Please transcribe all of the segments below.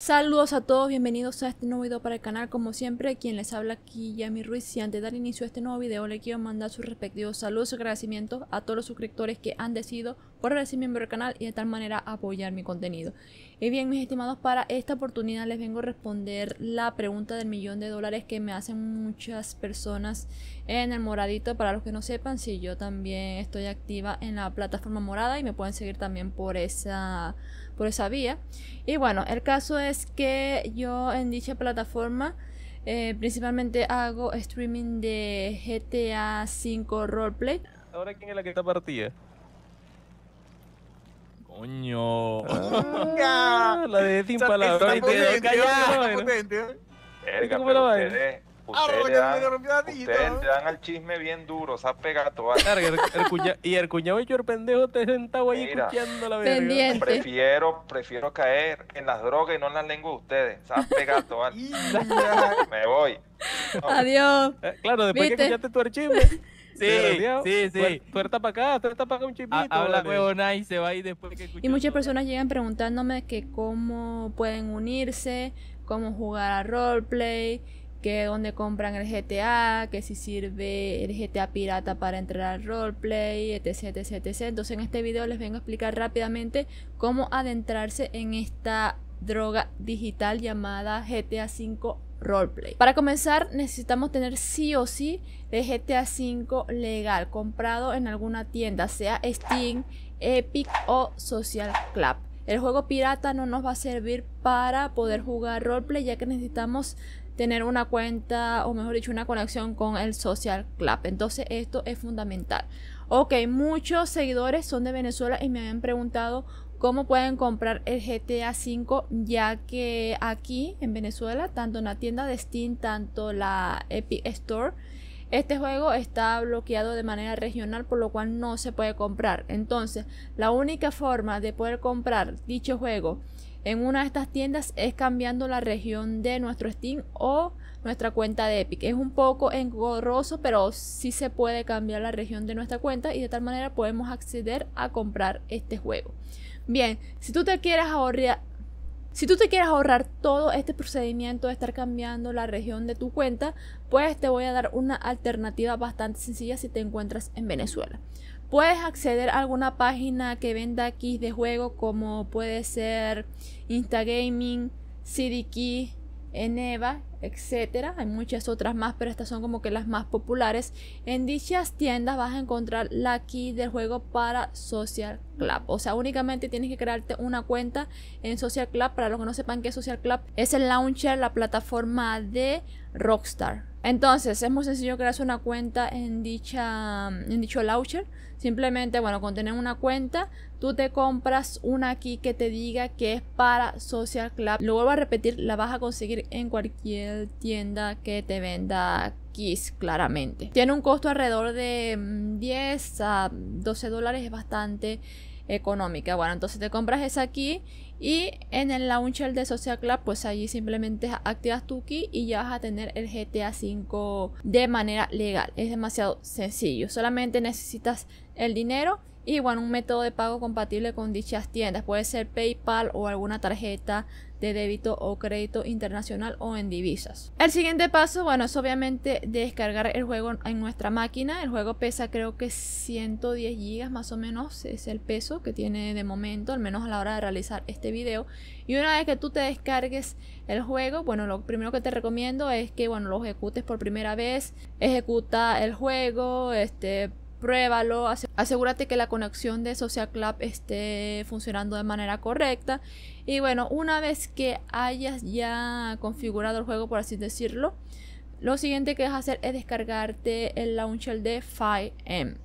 Saludos a todos, bienvenidos a este nuevo video para el canal, como siempre, quien les habla aquí Yami Ruiz y antes de dar inicio a este nuevo video le quiero mandar sus respectivos saludos y agradecimientos a todos los suscriptores que han decidido por ser miembro del canal y de tal manera apoyar mi contenido. Y bien, mis estimados, para esta oportunidad les vengo a responder la pregunta del millón de dólares que me hacen muchas personas en el moradito. Para los que no sepan, si yo también estoy activa en la plataforma morada y me pueden seguir también por esa, por esa vía. Y bueno, el caso es que yo en dicha plataforma... Eh, principalmente hago streaming de GTA 5 Roleplay. ¿Ahora quién es la que está partida? Coño. Ah. la de sin palabras. ustedes... Ah, dan, ustedes al chisme bien duro, se ha pegado todo. Y el cuñado y yo el pendejo te sentado ahí escuchando la verga. Prefiero, prefiero caer en las drogas y no en las lenguas de ustedes. Se ha pegado todo. Me voy. Adiós. Eh, claro, después que escuchaste tu archivo sí, sí. Tuerta para acá, para un chipito. Habla huevona y se va y después que Y muchas personas llegan preguntándome que cómo pueden unirse, cómo jugar a roleplay, que dónde compran el GTA, que si sirve el GTA pirata para entrar al roleplay, etc, Entonces en este video les vengo a explicar rápidamente cómo adentrarse en esta droga digital llamada GTA 5 roleplay. Para comenzar, necesitamos tener sí o sí de GTA V legal, comprado en alguna tienda, sea Steam, Epic o Social Club. El juego pirata no nos va a servir para poder jugar roleplay ya que necesitamos tener una cuenta o mejor dicho una conexión con el social club. Entonces esto es fundamental. Ok, muchos seguidores son de Venezuela y me habían preguntado cómo pueden comprar el GTA V, ya que aquí en Venezuela, tanto en la tienda de Steam, tanto la Epic Store, este juego está bloqueado de manera regional, por lo cual no se puede comprar. Entonces, la única forma de poder comprar dicho juego en una de estas tiendas es cambiando la región de nuestro Steam o nuestra cuenta de Epic. Es un poco engorroso, pero sí se puede cambiar la región de nuestra cuenta y de tal manera podemos acceder a comprar este juego. Bien, si tú te quieres ahorrar, si tú te quieres ahorrar todo este procedimiento de estar cambiando la región de tu cuenta, pues te voy a dar una alternativa bastante sencilla si te encuentras en Venezuela. Puedes acceder a alguna página que venda keys de juego como puede ser Instagaming, CDKey, eva etcétera. Hay muchas otras más, pero estas son como que las más populares. En dichas tiendas vas a encontrar la key del juego para Social Club. O sea, únicamente tienes que crearte una cuenta en Social Club. Para los que no sepan qué es Social Club, es el launcher, la plataforma de Rockstar. Entonces, es muy sencillo crear una cuenta en, dicha, en dicho launcher. Simplemente, bueno, con tener una cuenta, tú te compras una aquí que te diga que es para Social Club. Lo vuelvo a repetir, la vas a conseguir en cualquier tienda que te venda keys, claramente. Tiene un costo alrededor de 10 mm, a 12 dólares, es bastante económica. Bueno, entonces te compras esa aquí y en el launcher de Social Club, pues allí simplemente activas tu key y ya vas a tener el GTA V de manera legal. Es demasiado sencillo, solamente necesitas el dinero y bueno, un método de pago compatible con dichas tiendas. Puede ser PayPal o alguna tarjeta de débito o crédito internacional o en divisas. El siguiente paso, bueno, es obviamente descargar el juego en nuestra máquina. El juego pesa creo que 110 gigas más o menos, es el peso que tiene de momento, al menos a la hora de realizar este video. Y una vez que tú te descargues el juego, bueno, lo primero que te recomiendo es que, bueno, lo ejecutes por primera vez, ejecuta el juego, este pruébalo, asegúrate que la conexión de Social Club esté funcionando de manera correcta. Y bueno, una vez que hayas ya configurado el juego, por así decirlo, lo siguiente que vas hacer es descargarte el launcher de 5M.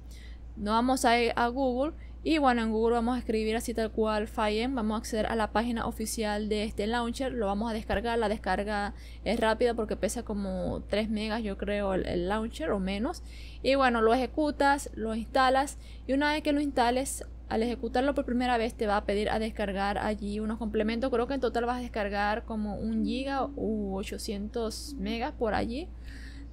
Nos vamos a ir a Google y bueno, en Google vamos a escribir así tal cual FIEM, vamos a acceder a la página oficial de este launcher, lo vamos a descargar, la descarga es rápida porque pesa como 3 megas yo creo el, launcher o menos. Y bueno, lo ejecutas, lo instalas y una vez que lo instales, al ejecutarlo por primera vez te va a pedir a descargar allí unos complementos, creo que en total vas a descargar como 1 giga u 800 megas por allí.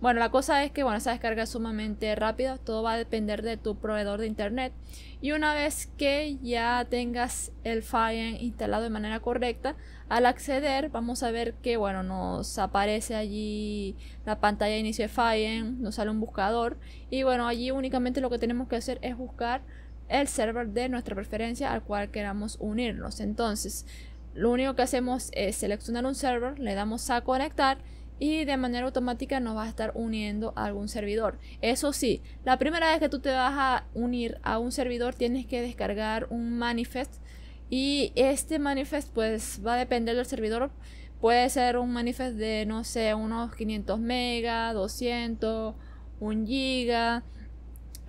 Bueno, la cosa es que bueno, esa descarga es sumamente rápida, todo va a depender de tu proveedor de internet. Y una vez que ya tengas el Fire instalado de manera correcta, al acceder vamos a ver que bueno, nos aparece allí la pantalla de inicio de nos sale un buscador y bueno, allí únicamente lo que tenemos que hacer es buscar el server de nuestra preferencia al cual queramos unirnos. Entonces, lo único que hacemos es seleccionar un server, le damos a conectar y de manera automática nos va a estar uniendo a algún servidor. Eso sí, la primera vez que tú te vas a unir a un servidor tienes que descargar un manifest y este manifest pues va a depender del servidor. Puede ser un manifest de no sé, unos 500 megas, 200, 1 giga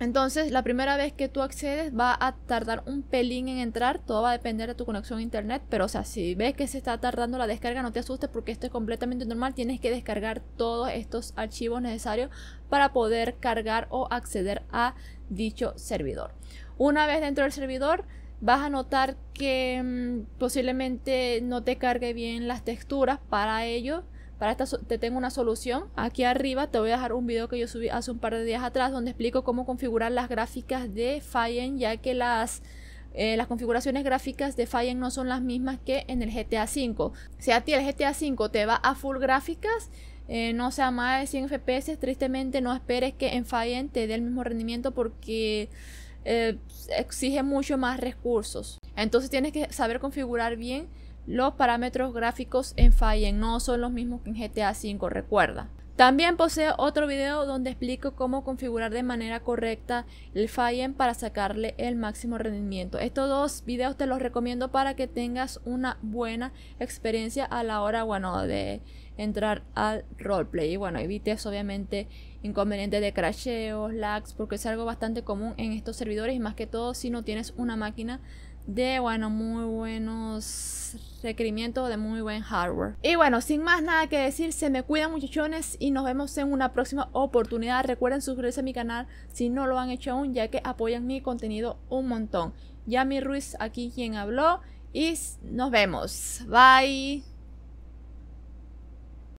entonces, la primera vez que tú accedes va a tardar un pelín en entrar, todo va a depender de tu conexión a internet, pero o sea, si ves que se está tardando la descarga, no te asustes porque esto es completamente normal, tienes que descargar todos estos archivos necesarios para poder cargar o acceder a dicho servidor. Una vez dentro del servidor, vas a notar que mm, posiblemente no te cargue bien las texturas, para ello para esta te tengo una solución. Aquí arriba te voy a dejar un video que yo subí hace un par de días atrás donde explico cómo configurar las gráficas de Fien, ya que las eh, las configuraciones gráficas de Fien no son las mismas que en el GTA V. Si a ti el GTA V te va a full gráficas, eh, no sea más de 100 FPS, tristemente no esperes que en te dé el mismo rendimiento porque eh, exige mucho más recursos. Entonces tienes que saber configurar bien los parámetros gráficos en fallen no son los mismos que en GTA V, recuerda. También posee otro video donde explico cómo configurar de manera correcta el Fallen para sacarle el máximo rendimiento. Estos dos videos te los recomiendo para que tengas una buena experiencia a la hora bueno, de entrar al roleplay. Y bueno, evites obviamente inconvenientes de crasheos, lags, porque es algo bastante común en estos servidores y más que todo si no tienes una máquina de, bueno, muy buenos requerimientos de muy buen hardware. Y bueno, sin más nada que decir, se me cuidan muchachones y nos vemos en una próxima oportunidad. Recuerden suscribirse a mi canal si no lo han hecho aún, ya que apoyan mi contenido un montón. mi Ruiz aquí quien habló y nos vemos. Bye.